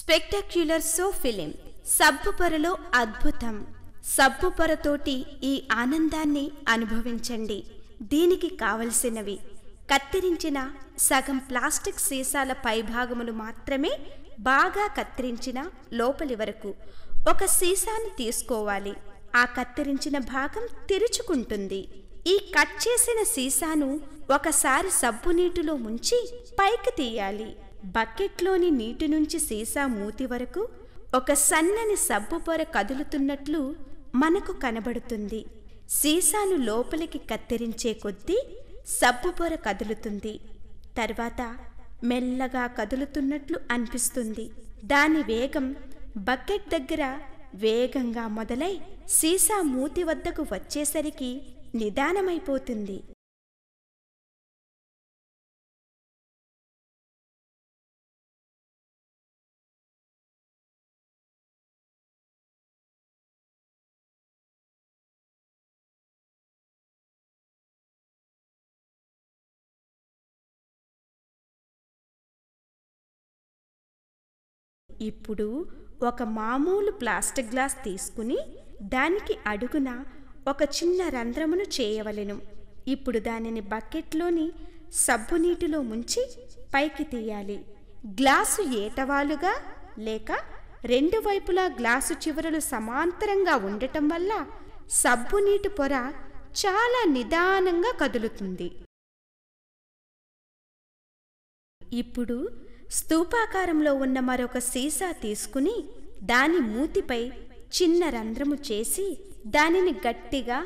spectacular so film సబ్బు పొరలో అద్భుతం సబ్బు పొరతోటి ఈ ఆనందాన్ని అనుభవించండి దీనికి కావలసినవి కత్తిరించిన సగం ప్లాస్టిక్ సీసాల పైభాగమును మాత్రమే బాగా కత్తిరించిన లోపలి వరకు ఒక సీసాను తీసుకోవాలి ఆ కత్తిరించిన భాగం తెరుచుకుంటుంది ఈ కట్ చేసిన సీసాను ఒకసారి సబ్బు నీటిలో ముంచి పైకి తీయాలి బకెట్లోని నీటి నుంచి సీసా మూతి వరకు ఒక సన్నని సబ్బు పొర కదులుతున్నట్లు మనకు కనబడుతుంది సీసాను లోపలికి కత్తిరించే కొద్దీ సబ్బు పొర కదులుతుంది తర్వాత మెల్లగా కదులుతున్నట్లు అనిపిస్తుంది దాని వేగం బకెట్ దగ్గర వేగంగా మొదలై సీసా మూతి వద్దకు వచ్చేసరికి నిదానమైపోతుంది ఇప్పుడు ఒక మామూలు ప్లాస్టిక్ గ్లాస్ తీసుకుని దానికి అడుగున ఒక చిన్న రంధ్రమును చేయవలెను ఇప్పుడు దానిని బకెట్లోని సబ్బు నీటిలో ముంచి పైకి తీయాలి గ్లాసు ఏటవాలుగా లేక రెండు వైపులా గ్లాసు చివరలు సమాంతరంగా ఉండటం వల్ల సబ్బు నీటి పొర చాలా నిదానంగా కదులుతుంది ఇప్పుడు స్థూపాకారంలో ఉన్న మరొక సీసా తీసుకుని దాని మూతిపై చిన్న రంధ్రము చేసి దానిని గట్టిగా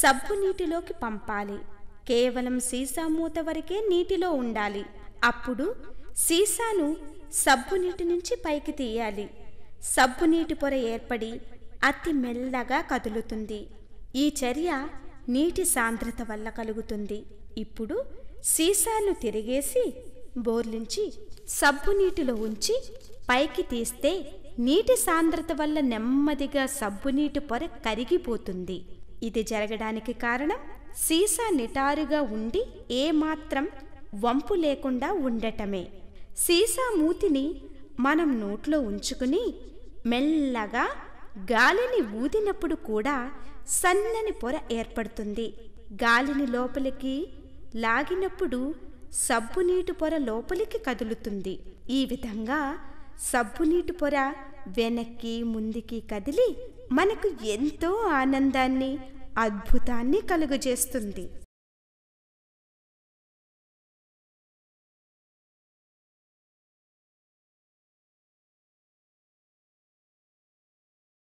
సబ్బు నీటిలోకి పంపాలి కేవలం సీసా మూత వరకే నీటిలో ఉండాలి అప్పుడు సీసాను సబ్బు నీటి నుంచి పైకి తీయాలి సబ్బు నీటి పొర ఏర్పడి అతి మెల్లగా కదులుతుంది ఈ చర్య నీటి సాంద్రత వల్ల కలుగుతుంది ఇప్పుడు సీసాను తిరిగేసి బోర్లించి సబ్బు నీటిలో ఉంచి పైకి తీస్తే నీటి సాంద్రత వల్ల నెమ్మదిగా సబ్బు నీటి పొర కరిగిపోతుంది ఇది జరగడానికి కారణం సీసా నిటారుగా ఉండి ఏమాత్రం వంపు లేకుండా ఉండటమే సీసా మూతిని మనం నోట్లో ఉంచుకుని మెల్లగా గాలిని ఊదినప్పుడు కూడా సన్నని పొర ఏర్పడుతుంది గాలిని లోపలికి లాగినప్పుడు సబ్బునీటి పొర లోపలికి కదులుతుంది ఈ విధంగా సబ్బునీటి పొర వెనక్కి ముందుకి కదిలి మనకు ఎంతో ఆనందాన్ని అద్భుతాన్ని కలుగజేస్తుంది